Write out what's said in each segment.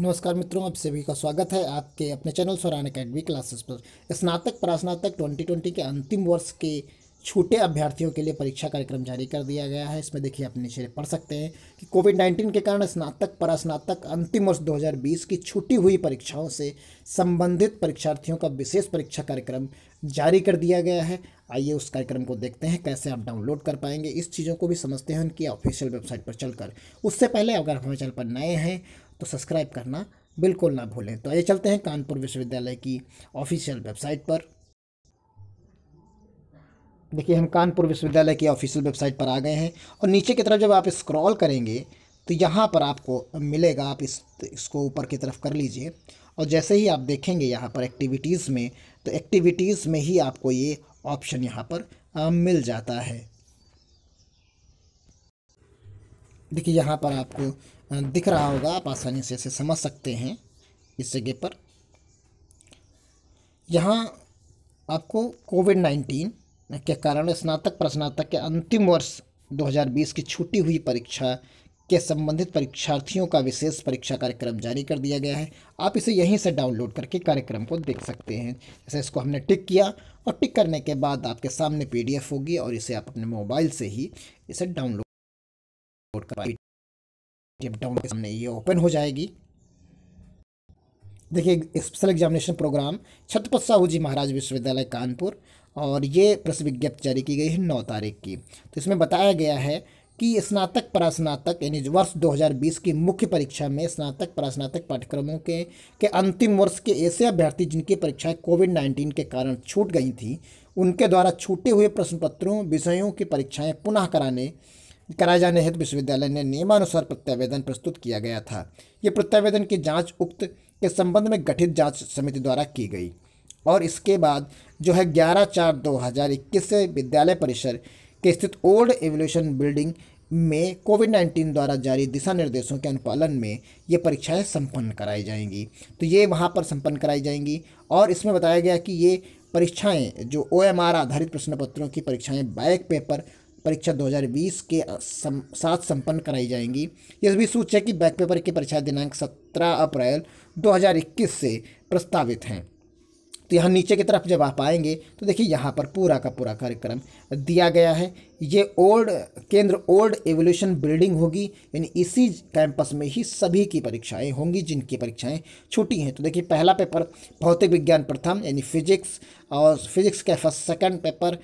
नमस्कार मित्रों आप सभी का स्वागत है आपके अपने चैनल सोरान अकेडमी क्लासेस पर स्नातक परास्नातक 2020 के अंतिम वर्ष के छूटे अभ्यर्थियों के लिए परीक्षा कार्यक्रम जारी कर दिया गया है इसमें देखिए आप नीचे पढ़ सकते हैं कि कोविड 19 के कारण स्नातक परास्नातक अंतिम वर्ष 2020 की छुट्टी हुई परीक्षाओं से संबंधित परीक्षार्थियों का विशेष परीक्षा कार्यक्रम जारी कर दिया गया है आइए उस कार्यक्रम को देखते हैं कैसे आप डाउनलोड कर पाएंगे इस चीज़ों को भी समझते हैं उनकी ऑफिशियल वेबसाइट पर चलकर उससे पहले अगर हमारे चैनल पर नए हैं तो सब्सक्राइब करना बिल्कुल ना भूलें तो आइए चलते हैं कानपुर विश्वविद्यालय की ऑफिशियल वेबसाइट पर देखिए हम कानपुर विश्वविद्यालय की ऑफिशियल वेबसाइट पर आ गए हैं और नीचे की तरफ जब आप स्क्रॉल करेंगे तो यहाँ पर आपको मिलेगा आप इस इसको ऊपर की तरफ कर लीजिए और जैसे ही आप देखेंगे यहाँ पर एक्टिविटीज़ में तो एक्टिविटीज़ में ही आपको ये ऑप्शन यहाँ पर आ, मिल जाता है देखिए यहाँ पर आपको दिख रहा होगा आप आसानी से इसे समझ सकते हैं इस जगह पर यहाँ आपको कोविड नाइन्टीन के कारण स्नातक प्रस्नातक के अंतिम वर्ष 2020 की छूटी हुई परीक्षा के संबंधित परीक्षार्थियों का विशेष परीक्षा कार्यक्रम जारी कर दिया गया है आप इसे यहीं से डाउनलोड करके कार्यक्रम को देख सकते हैं जैसे इसको हमने टिक किया और टिक करने के बाद आपके सामने पीडीएफ होगी और इसे आप अपने मोबाइल से ही इसे डाउनलोड डाउनलोड कर पेटीएम डाउन के सामने ये ओपन हो जाएगी देखिए special examination programme Chhatrapati Shahu ji Maharaj विश्वविद्यालय कानपुर और ये प्रेस विज्ञप्ति जारी की गई है नौ तारीख की तो इसमें बताया गया है कि स्नातक परास्नातक यानी वर्ष 2020 की मुख्य परीक्षा में स्नातक परास्नातक पाठ्यक्रमों के के अंतिम वर्ष के ऐसे अभ्यर्थी जिनकी परीक्षाएं कोविड 19 के कारण छूट गई थी उनके द्वारा छूटे हुए प्रश्न पत्रों विषयों की परीक्षाएं पुनः कराने कराए जाने हेतु विश्वविद्यालय ने नियमानुसार प्रत्यावेदन प्रस्तुत किया गया था ये प्रत्यावेदन की जाँच उक्त के संबंध में गठित जाँच समिति द्वारा की गई और इसके बाद जो है ग्यारह चार दो हज़ार इक्कीस से विद्यालय परिसर के स्थित ओल्ड एवोल्यूशन बिल्डिंग में कोविड नाइन्टीन द्वारा जारी दिशा निर्देशों के अनुपालन में ये परीक्षाएं संपन्न कराई जाएंगी तो ये वहाँ पर संपन्न कराई जाएंगी और इसमें बताया गया कि ये परीक्षाएं जो ओ आधारित प्रश्न पत्रों की परीक्षाएं बैक पेपर परीक्षा 2020 के सम, साथ संपन्न कराई जाएंगी यह भी सूचक की कि बैक पेपर की परीक्षा दिनांक 17 अप्रैल 2021 से प्रस्तावित हैं यहाँ नीचे की तरफ जब आप आएंगे तो देखिए यहाँ पर पूरा का पूरा कार्यक्रम दिया गया है ये ओल्ड केंद्र ओल्ड एवोल्यूशन बिल्डिंग होगी यानी इसी कैंपस में ही सभी की परीक्षाएं होंगी जिनकी परीक्षाएं छूटी हैं तो देखिए पहला पेपर भौतिक विज्ञान प्रथम यानी फिजिक्स और फिजिक्स के फर्स्ट सेकेंड पेपर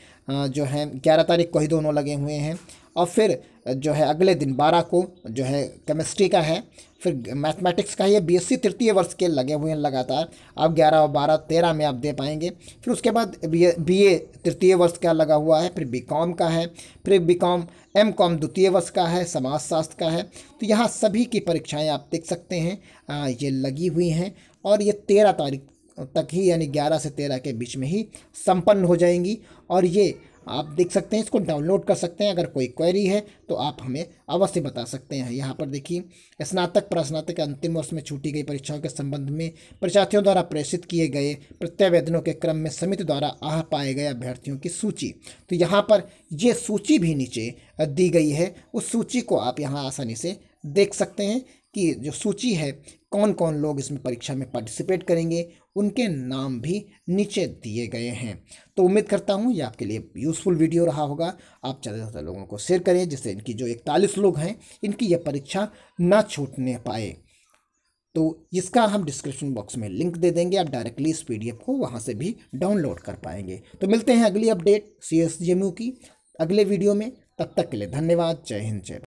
जो है ग्यारह तारीख को ही दोनों लगे हुए हैं और फिर जो है अगले दिन बारह को जो है केमिस्ट्री का है फिर मैथमेटिक्स का ये बीएससी तृतीय वर्ष के लगे हुए हैं लगातार आप ग्यारह और बारह तेरह में आप दे पाएंगे फिर उसके बाद बीए तृतीय वर्ष का लगा हुआ है फिर बीकॉम का है फिर बीकॉम एमकॉम द्वितीय वर्ष का है समाजशास्त्र का है तो यहाँ सभी की परीक्षाएँ आप देख सकते हैं आ, ये लगी हुई हैं और ये तेरह तारीख तक ही यानी ग्यारह से तेरह के बीच में ही सम्पन्न हो जाएंगी और ये आप देख सकते हैं इसको डाउनलोड कर सकते हैं अगर कोई क्वेरी है तो आप हमें अवश्य बता सकते हैं यहाँ पर देखिए स्नातक प्रस्नातक के अंतिम वर्ष में छूटी गई परीक्षाओं के संबंध में परीक्षार्थियों द्वारा प्रेषित किए गए प्रत्यावेदनों के क्रम में समिति द्वारा आह पाए गए अभ्यर्थियों की सूची तो यहाँ पर ये सूची भी नीचे दी गई है उस सूची को आप यहाँ आसानी से देख सकते हैं कि जो सूची है कौन कौन लोग इसमें परीक्षा में पार्टिसिपेट करेंगे उनके नाम भी नीचे दिए गए हैं तो उम्मीद करता हूँ ये आपके लिए यूज़फुल वीडियो रहा होगा आप ज़्यादा से ज़्यादा लोगों को शेयर करें जिससे इनकी जो इकतालीस लोग हैं इनकी ये परीक्षा ना छूटने पाए तो इसका हम डिस्क्रिप्शन बॉक्स में लिंक दे देंगे आप डायरेक्टली इस पी को वहाँ से भी डाउनलोड कर पाएंगे तो मिलते हैं अगली अपडेट सी की अगले वीडियो में तब तक के लिए धन्यवाद जय हिंद जय